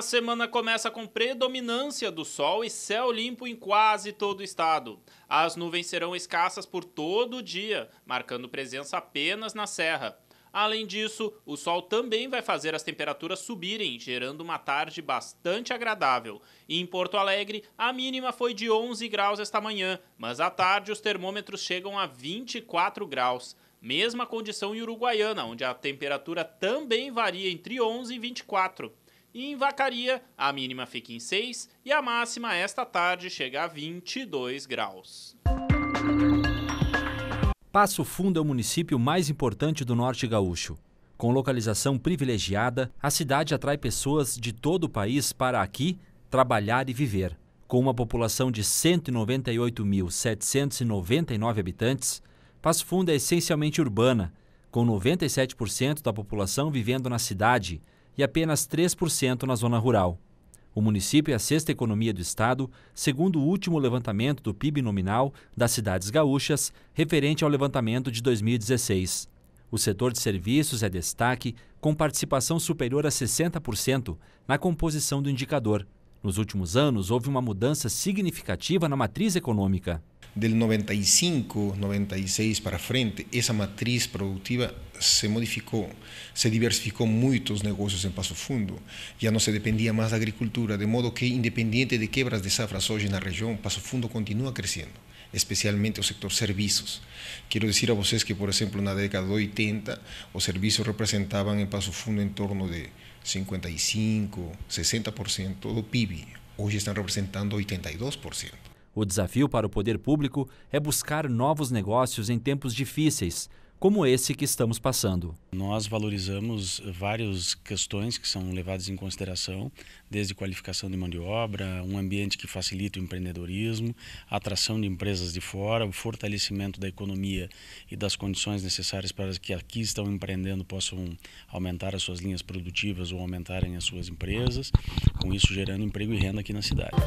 A semana começa com predominância do sol e céu limpo em quase todo o estado. As nuvens serão escassas por todo o dia, marcando presença apenas na serra. Além disso, o sol também vai fazer as temperaturas subirem, gerando uma tarde bastante agradável. Em Porto Alegre, a mínima foi de 11 graus esta manhã, mas à tarde os termômetros chegam a 24 graus. Mesma condição em Uruguaiana, onde a temperatura também varia entre 11 e 24. E em Vacaria, a mínima fica em 6 e a máxima esta tarde chega a 22 graus. Passo Fundo é o município mais importante do Norte Gaúcho. Com localização privilegiada, a cidade atrai pessoas de todo o país para aqui trabalhar e viver. Com uma população de 198.799 habitantes, Passo Fundo é essencialmente urbana, com 97% da população vivendo na cidade e apenas 3% na zona rural. O município é a sexta economia do estado, segundo o último levantamento do PIB nominal das cidades gaúchas, referente ao levantamento de 2016. O setor de serviços é destaque, com participação superior a 60% na composição do indicador. Nos últimos anos, houve uma mudança significativa na matriz econômica. del 95, 96 para frente, esa matriz productiva se modificó, se diversificó muchos negocios en Paso Fundo. Ya no se dependía más de agricultura, de modo que, independiente de quebras de safras en la región, Paso Fundo continúa creciendo, especialmente el sector servicios. Quiero decir a ustedes que, por en una década de 80, o servicios representaban en Paso Fundo en torno de 55, 60% todo PIB. hoy están representando 82%. O desafio para o poder público é buscar novos negócios em tempos difíceis, como esse que estamos passando. Nós valorizamos várias questões que são levadas em consideração, desde qualificação de mão de obra, um ambiente que facilita o empreendedorismo, atração de empresas de fora, o fortalecimento da economia e das condições necessárias para que aqui estão empreendendo possam aumentar as suas linhas produtivas ou aumentarem as suas empresas, com isso gerando emprego e renda aqui na cidade.